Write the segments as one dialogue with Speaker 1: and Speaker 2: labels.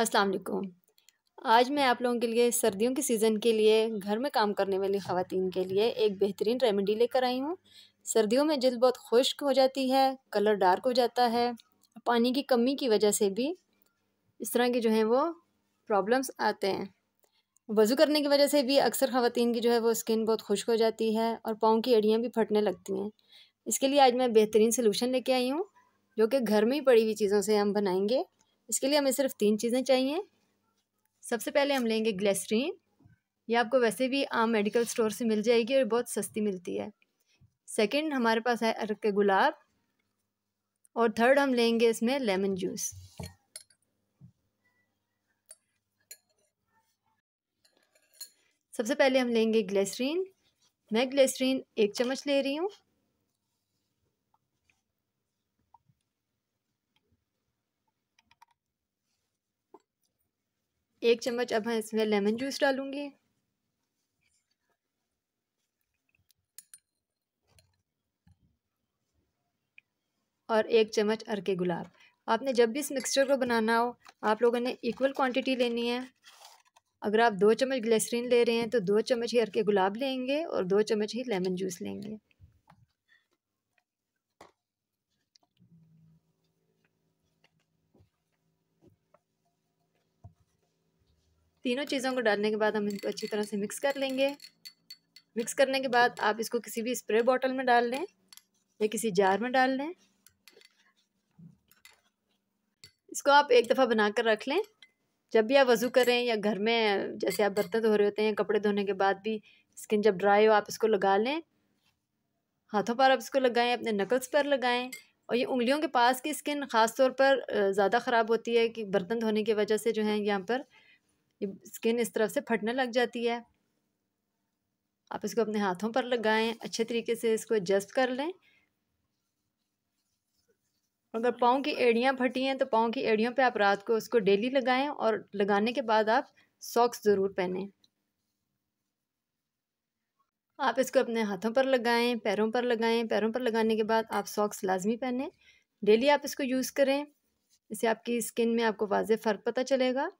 Speaker 1: अस्सलाम वालेकुम आज मैं आप लोगों के लिए सर्दियों के सीज़न के लिए घर में काम करने वाली ख़वान के लिए एक बेहतरीन रेमेडी लेकर आई हूँ सर्दियों में जल्द बहुत खुश्क हो जाती है कलर डार्क हो जाता है पानी की कमी की वजह से भी इस तरह के जो हैं वो प्रॉब्लम्स आते हैं वज़ू करने की वजह से भी अक्सर ख़वान की जो है वो स्किन बहुत खुश्क हो जाती है और पाँव की एड़ियाँ भी फटने लगती हैं इसके लिए आज मैं बेहतरीन सलूशन लेके आई हूँ जो कि घर में ही पड़ी हुई चीज़ों से हम बनाएंगे इसके लिए हमें सिर्फ तीन चीज़ें चाहिए सबसे पहले हम लेंगे ग्लेसरीन ये आपको वैसे भी आम मेडिकल स्टोर से मिल जाएगी और बहुत सस्ती मिलती है सेकंड हमारे पास है अरक के गुलाब और थर्ड हम लेंगे इसमें लेमन जूस सबसे पहले हम लेंगे ग्लेसरीन मैं ग्लेसरीन एक चम्मच ले रही हूँ एक चम्मच अब मैं इसमें लेमन जूस डालूंगी और एक चम्मच अरके गुलाब आपने जब भी इस मिक्सचर को बनाना हो आप लोगों ने इक्वल क्वांटिटी लेनी है अगर आप दो चम्मच ग्लिसरीन ले रहे हैं तो दो चम्मच ही अरके गुलाब लेंगे और दो चम्मच ही लेमन जूस लेंगे तीनों चीज़ों को डालने के बाद हम इनको अच्छी तरह से मिक्स कर लेंगे मिक्स करने के बाद आप इसको किसी भी स्प्रे बॉटल में डाल लें या किसी जार में डाल लें इसको आप एक दफ़ा बना कर रख लें जब भी आप वज़ू करें या घर में जैसे आप बर्तन धो रहे होते हैं कपड़े धोने के बाद भी स्किन जब ड्राई हो आप इसको लगा लें हाथों पर आप इसको लगाएं अपने नकल्स पर लगाएं और ये उंगलियों के पास की स्किन ख़ास तौर पर ज़्यादा ख़राब होती है कि बर्तन धोने की वजह से जो है यहाँ पर ये स्किन इस तरफ से फटने लग जाती है आप इसको अपने हाथों पर लगाएं अच्छे तरीके से इसको एडजस्ट कर लें अगर पाँव की एड़ियाँ फटी हैं तो पाँव की एड़ियों पे आप रात को उसको डेली लगाएं और लगाने के बाद आप सॉक्स ज़रूर पहनें आप इसको अपने हाथों पर लगाएं पैरों पर लगाएं पैरों पर लगाने के बाद आप सॉक्स लाजमी पहनें डेली आप इसको यूज़ करें इससे आपकी स्किन में आपको वाज फ़र्क पता चलेगा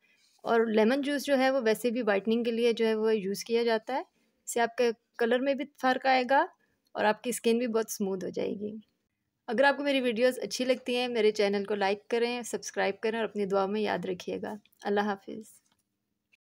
Speaker 1: और लेमन जूस जो है वो वैसे भी वाइटनिंग के लिए जो है वो यूज़ किया जाता है इससे आपके कलर में भी फ़र्क आएगा और आपकी स्किन भी बहुत स्मूथ हो जाएगी अगर आपको मेरी वीडियोस अच्छी लगती हैं मेरे चैनल को लाइक करें सब्सक्राइब करें और अपनी दुआ में याद रखिएगा अल्लाह हाफिज़